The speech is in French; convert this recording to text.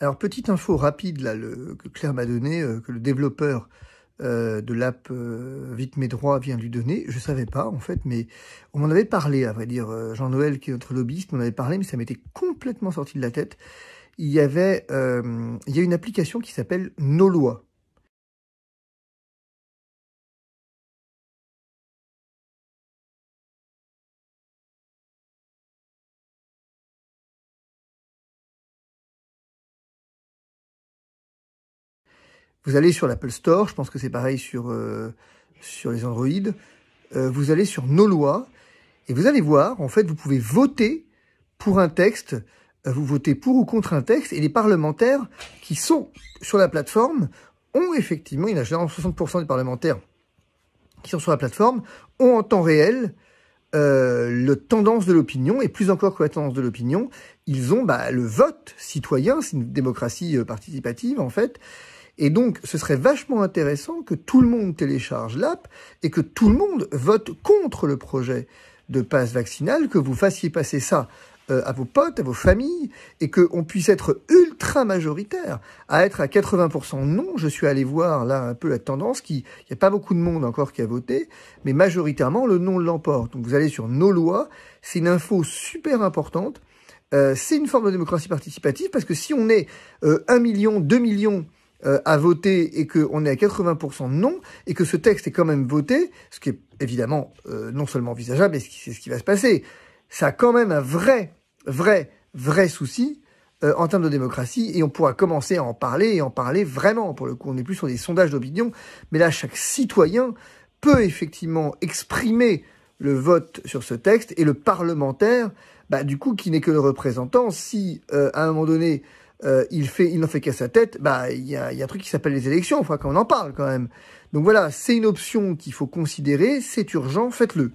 Alors, petite info rapide là, le, que Claire m'a donné euh, que le développeur euh, de l'app euh, Vite mes droits vient lui donner. Je savais pas en fait, mais on m'en avait parlé, à vrai dire. Jean-Noël, qui est notre lobbyiste, m'en avait parlé, mais ça m'était complètement sorti de la tête. Il y avait, il y a une application qui s'appelle Nos lois. Vous allez sur l'Apple Store, je pense que c'est pareil sur, euh, sur les Android. Euh, vous allez sur nos lois et vous allez voir, en fait, vous pouvez voter pour un texte, euh, vous votez pour ou contre un texte et les parlementaires qui sont sur la plateforme ont effectivement, il y a généralement 60% des parlementaires qui sont sur la plateforme, ont en temps réel euh, le tendance de l'opinion, et plus encore que la tendance de l'opinion, ils ont bah, le vote citoyen, c'est une démocratie participative en fait, et donc, ce serait vachement intéressant que tout le monde télécharge l'app et que tout le monde vote contre le projet de passe vaccinal, que vous fassiez passer ça euh, à vos potes, à vos familles, et qu'on puisse être ultra majoritaire, à être à 80% non. Je suis allé voir là un peu la tendance, qui il n'y a pas beaucoup de monde encore qui a voté, mais majoritairement le non l'emporte. Donc vous allez sur nos lois, c'est une info super importante. Euh, c'est une forme de démocratie participative parce que si on est 1 euh, million, 2 millions euh, à voter et qu'on est à 80% non, et que ce texte est quand même voté, ce qui est évidemment euh, non seulement envisageable, mais c'est ce qui va se passer. Ça a quand même un vrai, vrai, vrai souci euh, en termes de démocratie, et on pourra commencer à en parler, et en parler vraiment, pour le coup. On n'est plus sur des sondages d'opinion, mais là, chaque citoyen peut effectivement exprimer le vote sur ce texte, et le parlementaire, bah, du coup, qui n'est que le représentant, si à un moment donné, euh, il fait, il n'en fait qu'à sa tête, bah il y a, y un truc qui s'appelle les élections, enfin on en parle quand même. Donc voilà, c'est une option qu'il faut considérer, c'est urgent, faites-le.